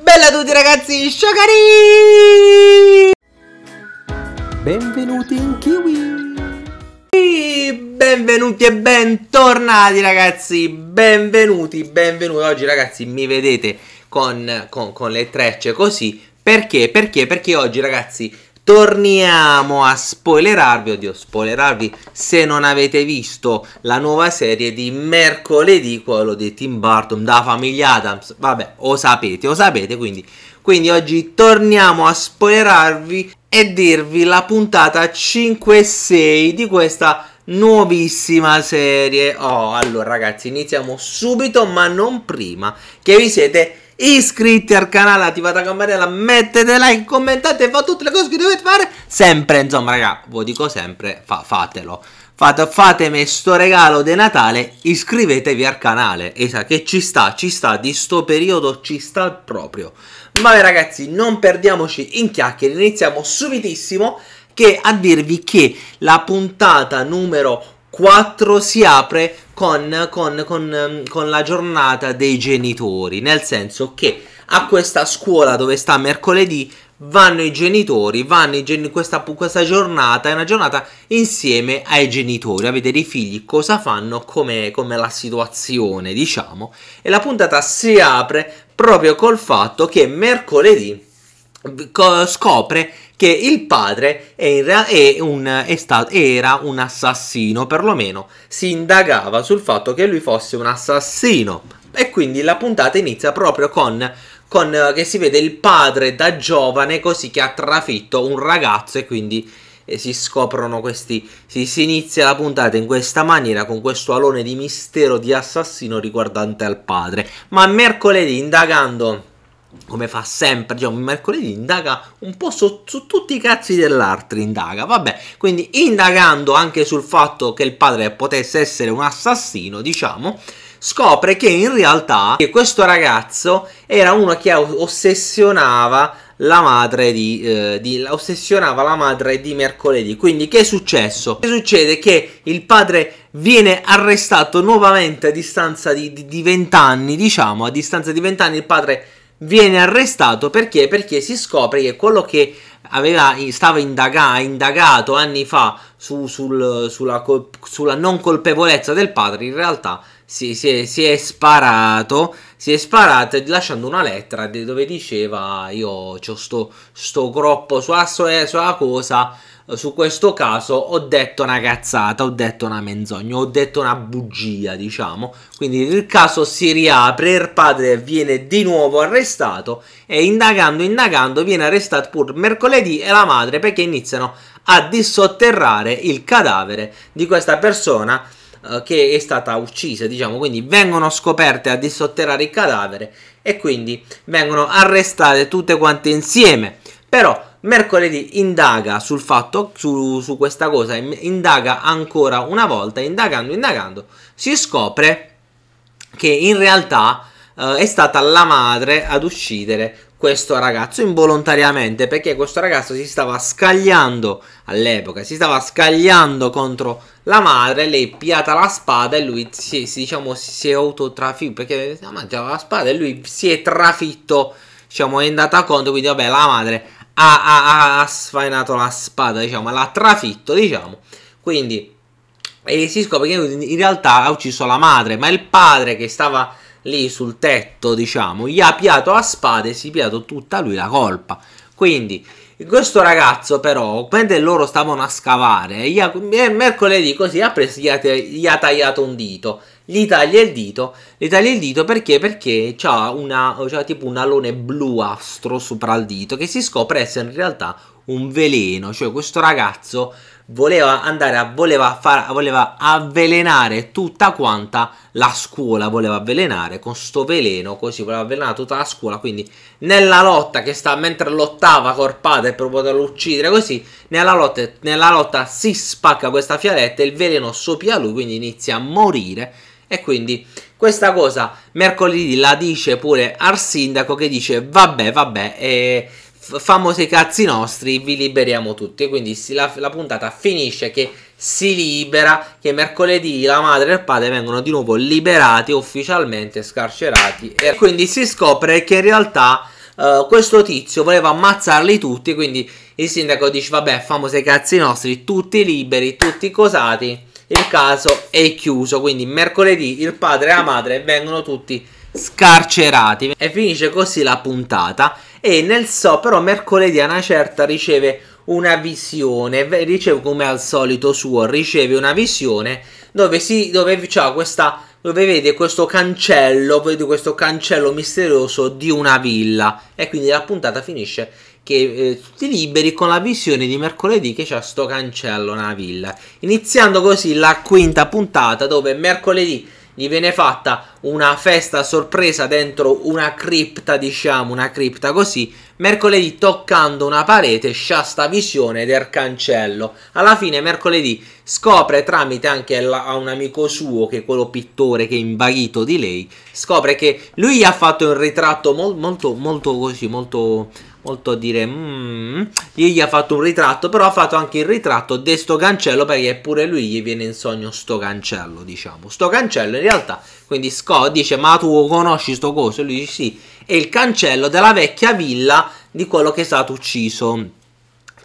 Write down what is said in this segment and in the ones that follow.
Bella a tutti ragazzi, sciocari! Benvenuti in Kiwi! Benvenuti e bentornati ragazzi, benvenuti, benvenuti. Oggi ragazzi mi vedete con, con, con le trecce così, perché? Perché? Perché oggi ragazzi torniamo a spoilerarvi, oddio spoilerarvi se non avete visto la nuova serie di mercoledì, quello di Tim Burton, da famiglia Adams, vabbè o sapete o sapete quindi, quindi oggi torniamo a spoilerarvi e dirvi la puntata 5 e 6 di questa nuovissima serie. Oh allora ragazzi iniziamo subito ma non prima che vi siete iscritti al canale, attivate la campanella, mettete like, commentate, fate tutte le cose che dovete fare, sempre, insomma raga, voi dico sempre, fa, fatelo. Fate, fatemi sto regalo di Natale, iscrivetevi al canale, E sa che ci sta, ci sta, di sto periodo ci sta proprio. Vabbè ragazzi, non perdiamoci in chiacchiere, iniziamo subitissimo che a dirvi che la puntata numero 4 si apre con, con, con, ehm, con la giornata dei genitori, nel senso che a questa scuola dove sta mercoledì vanno i genitori, vanno i gen- questa, questa, giornata è una giornata insieme ai genitori, a vedere i figli cosa fanno, com'è, com'è la situazione, diciamo. E la puntata si apre proprio col fatto che mercoledì scopre che il padre era, un, stato, era un assassino, perlomeno si indagava sul fatto che lui fosse un assassino. E quindi la puntata inizia proprio con con, eh, che si vede il padre da giovane così che ha trafitto un ragazzo e quindi eh, si scoprono questi si, si, inizia la puntata in questa maniera con questo alone di mistero di assassino riguardante al padre ma mercoledì indagando come fa sempre, diciamo, mercoledì indaga un po' su, su tutti i cazzi dell'altro, indaga, vabbè, quindi indagando anche sul fatto che il padre potesse essere un assassino, diciamo, scopre che in realtà che questo ragazzo era uno che ossessionava la madre di, eh, di, ossessionava la madre di mercoledì. Quindi che è successo? Che succede? Che il padre viene arrestato nuovamente a distanza di, di, di 20 anni, diciamo, a distanza di 20 anni il padre viene arrestato perché? Perché si scopre che quello che aveva, stava indaga, indagato anni fa su, sul, sulla, sulla, non colpevolezza del padre, in realtà si, si, è, si, è, sparato, si è sparato lasciando una lettera dove diceva io ho sto, sto groppo su, su, eh, cosa eh, su questo caso ho detto una cazzata, ho detto una menzogna, ho detto una bugia, diciamo. Quindi il caso si riapre, il padre viene di nuovo arrestato e indagando, indagando, viene arrestato pur mercoledì e la madre perché iniziano a dissotterrare il cadavere di questa persona eh, che è stata uccisa, diciamo, quindi vengono scoperte a dissotterrare il cadavere e quindi vengono arrestate tutte quante insieme. Però mercoledì indaga sul fatto, su, su questa cosa, indaga ancora una volta, indagando, indagando, si scopre che in realtà eh, è stata la madre ad uccidere questo ragazzo involontariamente perché questo ragazzo si stava scagliando all'epoca, si stava scagliando contro la madre, lei piata la spada e lui si, si, diciamo, si è autotrafitto perché mangiava la spada e lui si è trafitto, diciamo, è andata contro, quindi vabbè la madre ha, ha, ha sfainato la spada, diciamo, l'ha trafitto, diciamo. Quindi e si scopre che in realtà ha ucciso la madre, ma il padre che stava lì sul tetto, diciamo, gli ha piato la spada e si è piato tutta lui la colpa. Quindi questo ragazzo però, mentre loro stavano a scavare, gli ha, eh, mercoledì così ha preso, gli ha, gli ha tagliato un dito gli taglia il dito, gli taglia il dito perché? Perché ha una, c'ha tipo un alone bluastro sopra il dito che si scopre essere in realtà un veleno, cioè questo ragazzo voleva andare a, voleva, far, voleva avvelenare tutta quanta la scuola, voleva avvelenare con sto veleno così, voleva avvelenare tutta la scuola, quindi nella lotta che sta, mentre lottava col padre per poterlo uccidere così, nella lotta, nella lotta si spacca questa fialetta e il veleno soppia lui, quindi inizia a morire e quindi questa cosa mercoledì la dice pure al sindaco che dice vabbè, vabbè, eh, famose i cazzi nostri, vi liberiamo tutti. E quindi la, la, puntata finisce che si libera, che mercoledì la madre e il padre vengono di nuovo liberati, ufficialmente scarcerati. E quindi si scopre che in realtà eh, questo tizio voleva ammazzarli tutti, quindi il sindaco dice vabbè, famosi i cazzi nostri, tutti liberi, tutti cosati il caso è chiuso. Quindi mercoledì il padre e la madre vengono tutti scarcerati. E finisce così la puntata. E nel so, però mercoledì a una certa riceve una visione. Riceve come al solito suo, riceve una visione dove si dove c'è questa dove vede questo cancello, vede questo cancello misterioso di una villa e quindi la puntata finisce che eh, tutti liberi con la visione di mercoledì che c'è sto cancello nella villa. Iniziando così la quinta puntata dove mercoledì gli viene fatta una festa sorpresa dentro una cripta, diciamo, una cripta così. Mercoledì toccando una parete c'ha sta visione del cancello. Alla fine mercoledì scopre tramite anche la, a un amico suo, che è quello pittore che è invaghito di lei, scopre che lui gli ha fatto un ritratto mol, molto, molto così, molto molto a dire mm, gli ha fatto un ritratto però ha fatto anche il ritratto di sto cancello perché pure lui gli viene in sogno sto cancello diciamo sto cancello in realtà quindi Scott dice ma tu conosci sto coso e lui dice sì è il cancello della vecchia villa di quello che è stato ucciso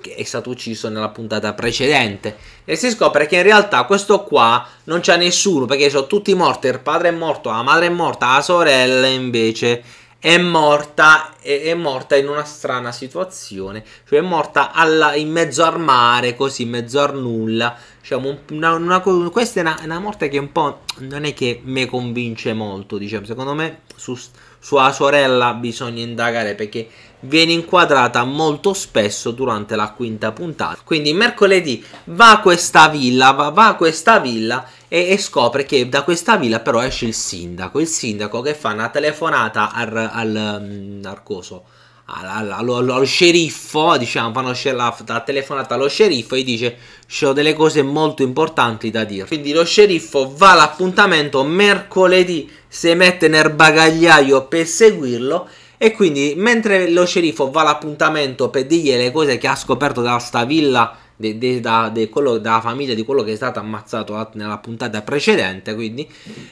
che è stato ucciso nella puntata precedente. E si scopre che in realtà questo qua non c'è nessuno perché sono tutti morti, il padre è morto, la madre è morta, la sorella invece è morta, è, è morta in una strana situazione, cioè è morta alla, in mezzo al mare, così in mezzo al nulla. Diciamo, una, una, questa è una, una, morte che un po' non è che mi convince molto, diciamo, secondo me su sua sorella bisogna indagare perché viene inquadrata molto spesso durante la quinta puntata. Quindi mercoledì va a questa villa, va, va a questa villa e, e, scopre che da questa villa però esce il sindaco, il sindaco che fa una telefonata al, al, mm, al coso. Al, allo, sceriffo, diciamo, fanno la, la telefonata allo sceriffo e dice ci sono delle cose molto importanti da dire. Quindi lo sceriffo va all'appuntamento mercoledì, si mette nel bagagliaio per seguirlo e quindi, mentre lo sceriffo va all'appuntamento per dirgli le cose che ha scoperto da sta villa De, de, da, de quello, dalla famiglia di quello che è stato ammazzato nella puntata precedente. Quindi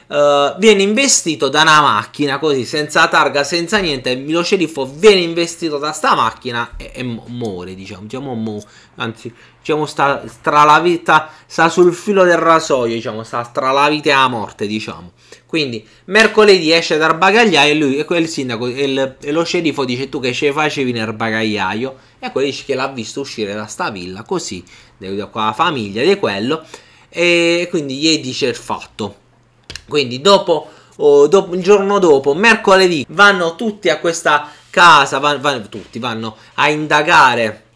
uh, viene investito da una macchina così, senza targa, senza niente. Lo sceriffo viene investito da sta macchina e, e muore, diciamo, diciamo mu- anzi diciamo, sta stralavita, sta sul filo del rasoio, diciamo, sta stralavite a morte, diciamo. Quindi mercoledì esce dal bagagliaio e lui, e quel sindaco, il, e lo sceriffo dice tu che ce facevi nel bagagliaio? E quello dice che l'ha visto uscire da sta villa, così, con la famiglia di quello, e quindi gli dice il fatto. Quindi dopo... Oh, dopo, il giorno dopo, mercoledì, vanno tutti a questa casa, van, van, tutti vanno a indagare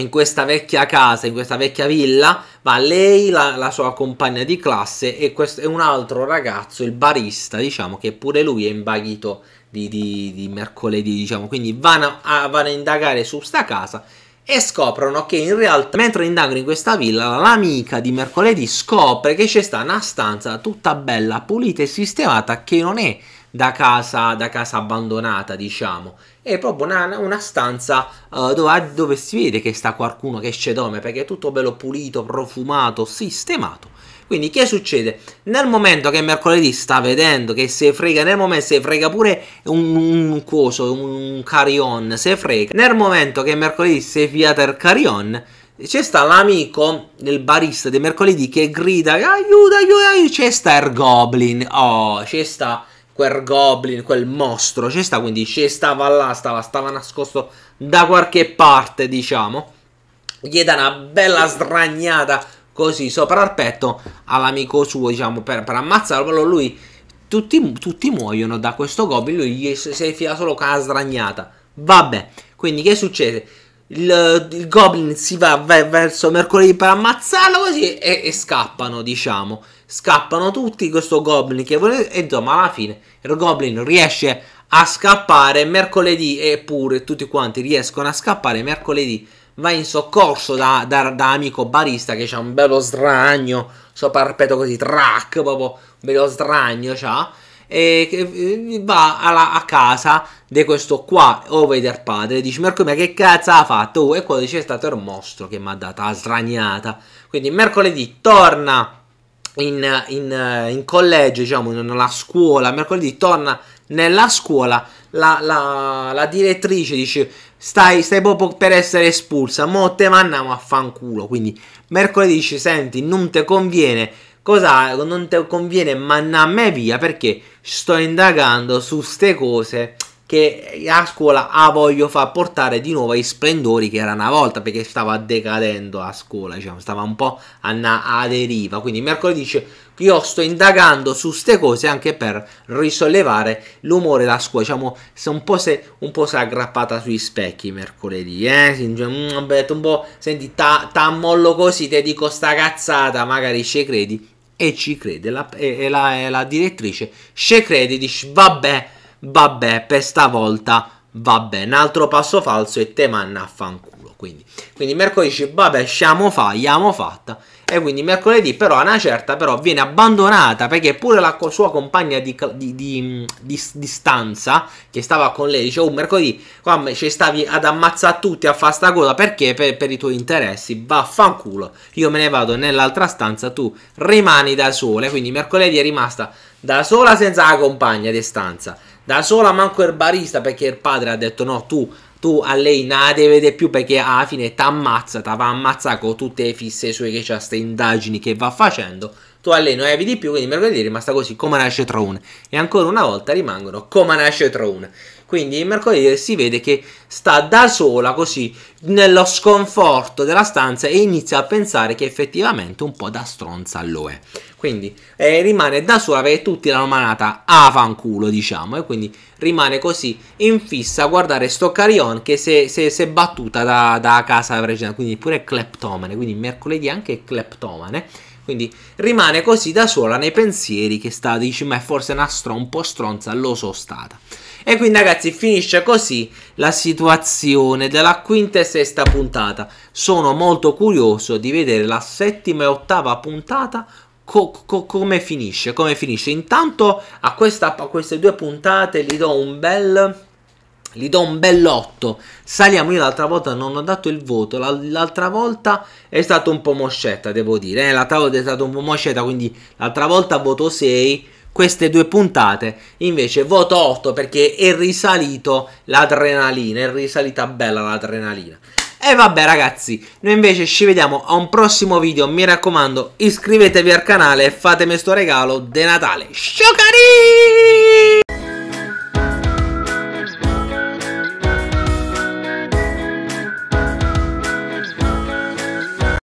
in questa vecchia casa, in questa vecchia villa, va lei, la, la sua compagna di classe e, questo, un altro ragazzo, il barista, diciamo, che pure lui è invaghito di, di, di mercoledì, diciamo, quindi vanno a, vanno a indagare su sta casa e scoprono che in realtà mentre indagano in questa villa l'amica di mercoledì scopre che c'è sta una stanza tutta bella pulita e sistemata che non è da casa, da casa abbandonata diciamo è proprio una, una stanza uh, dove, dove si vede che sta qualcuno che c'è dome perché è tutto bello pulito profumato sistemato quindi che succede? Nel momento che mercoledì sta vedendo che se frega, nel momento se frega pure un, un coso, un carion, se frega, nel momento che mercoledì si è fiata il carion, c'è sta l'amico del barista di mercoledì che grida aiuto, aiuto, aiuto, c'è sta il goblin, oh, c'è sta quel goblin, quel mostro, c'è sta quindi, c'è stava là, stava, stava nascosto da qualche parte, diciamo, gli dà una bella sdragnata così sopra al petto all'amico suo, diciamo, per, per ammazzarlo. Lui, tutti, tutti, muoiono da questo goblin, lui gli si fila solo con la sdragnata. Vabbè, quindi che succede? Il, il goblin si va, va, verso mercoledì per ammazzarlo così e, e, scappano, diciamo. Scappano tutti questo goblin che vuole... E insomma, alla fine il goblin riesce a scappare mercoledì, eppure tutti quanti riescono a scappare mercoledì va in soccorso da, da, da amico barista che c'ha un bello sdragno sopra il petto così, track, proprio un bello sdragno c'ha e eh, va alla, a casa di questo qua, ove oh, del padre, e dice Mercoledì ma che cazzo ha fatto? e quello dice è stato il mostro che mi ha dato la sragnata. Quindi mercoledì torna in, in, in collegio, diciamo, nella scuola, mercoledì torna nella scuola, la, la, la direttrice dice Stai, stai proprio per essere espulsa. Mo te mandiamo a fanculo. Quindi mercoledì dici: Senti, non te conviene. Cosa non te conviene? Manna a me via perché sto indagando su ste cose che a scuola ha voglio far portare di nuovo i splendori che era una volta perché stava decadendo a scuola, diciamo, stava un po' a, deriva. Quindi mercoledì dice io sto indagando su queste cose anche per risollevare l'umore della scuola, diciamo, un po' se un po' si è aggrappata sui specchi mercoledì, eh, si detto mm, un po', senti, t'ammollo così, ti dico sta cazzata, magari ci credi e ci crede la, e, e la, e la direttrice ci crede, dice vabbè vabbè, per stavolta vabbè, un altro passo falso e te manna a fanculo. Quindi, quindi mercoledì dice vabbè, siamo fa, abbiamo fatta. E quindi mercoledì però a una certa però viene abbandonata perché pure la sua compagna di, di, di, di stanza che stava con lei dice oh mercoledì qua ci stavi ad ammazzare tutti a fare sta cosa perché per, per, i tuoi interessi vaffanculo io me ne vado nell'altra stanza tu rimani da sola quindi mercoledì è rimasta da sola senza la compagna di stanza da sola manco il barista perché il padre ha detto no tu tu a lei non la devi vedere più perché alla fine ti ammazza, ti va ammazzato con tutte le fisse sue che c'ha queste indagini che va facendo. Tu a lei non avevi di più, quindi mercoledì è rimasta così come nasce Trone. E ancora una volta rimangono come nasce Trone. Quindi mercoledì si vede che sta da sola così nello sconforto della stanza e inizia a pensare che effettivamente un po' da stronza lo è. Quindi eh, rimane da sola perché tutti l'hanno manata a fanculo, diciamo, e quindi rimane così in fissa a guardare sto Carion che si è battuta da, da casa regina, quindi pure cleptomane, quindi mercoledì anche cleptomane. Quindi rimane così da sola nei pensieri che sta, dici, ma è forse una stronza, un po' stronza, lo so stata. E quindi ragazzi finisce così la situazione della quinta e sesta puntata. Sono molto curioso di vedere la settima e ottava puntata Co- co- come, finisce, come finisce. Intanto a, questa, a, queste due puntate gli do un bel. Gli do un bell'otto. Saliamo. Io l'altra volta non ho dato il voto. L'altra volta è stato un po' moscetta, devo dire. Eh, l'altra volta è stata un po' moscetta. Quindi l'altra volta voto 6 queste due puntate invece voto 8 perché è risalito l'adrenalina, è risalita bella l'adrenalina. E vabbè ragazzi, noi invece ci vediamo a un prossimo video, mi raccomando iscrivetevi al canale e fatemi sto regalo de Natale. Ciao cari!